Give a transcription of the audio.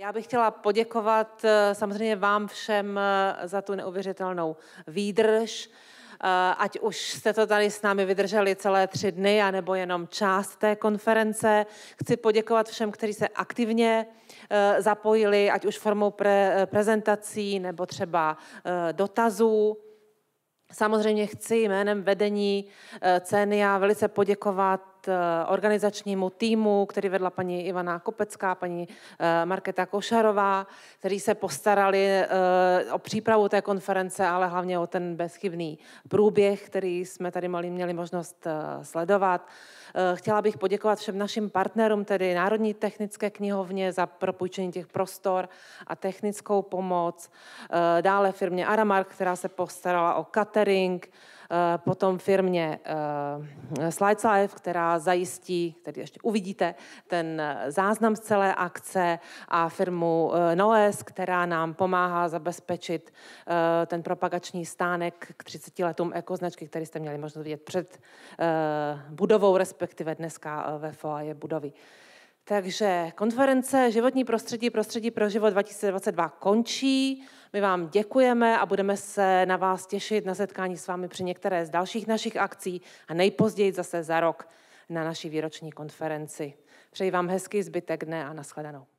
Já bych chtěla poděkovat eh, samozřejmě vám všem eh, za tu neuvěřitelnou výdrž. Eh, ať už jste to tady s námi vydrželi celé tři dny, anebo jenom část té konference. Chci poděkovat všem, kteří se aktivně zapojili, ať už formou pre, prezentací nebo třeba dotazů. Samozřejmě chci jménem vedení Cenia velice poděkovat Eh, organizačnímu týmu, který vedla paní Ivana Kopecká, paní eh, Marketa Košarová, kteří se postarali eh, o přípravu té konference, ale hlavně o ten bezchybný průběh, který jsme tady mali, měli možnost sledovat. Chtěla bych poděkovat všem našim partnerům, tedy Národní technické knihovně za propůjčení těch prostor a technickou pomoc, dále firmě Aramark, která se postarala o catering, Eh, potom firmě eh, Slides Life, která zajistí, tedy ještě uvidíte, ten eh, záznam z celé akce a firmu Noes, která nám pomáhá zabezpečit ten propagační stánek k 30 letům ekoznačky, který jste měli možnost vidět před budovou, respektive dneska ve FOA je budovy. Takže konference Životní prostředí, prostředí pro život 2022 končí. My vám děkujeme a budeme se na vás těšit na setkání s vámi při některé z dalších našich akcí a nejpozději zase za rok na naší výroční konferenci. Přeji vám hezký zbytek dne a nashledanou.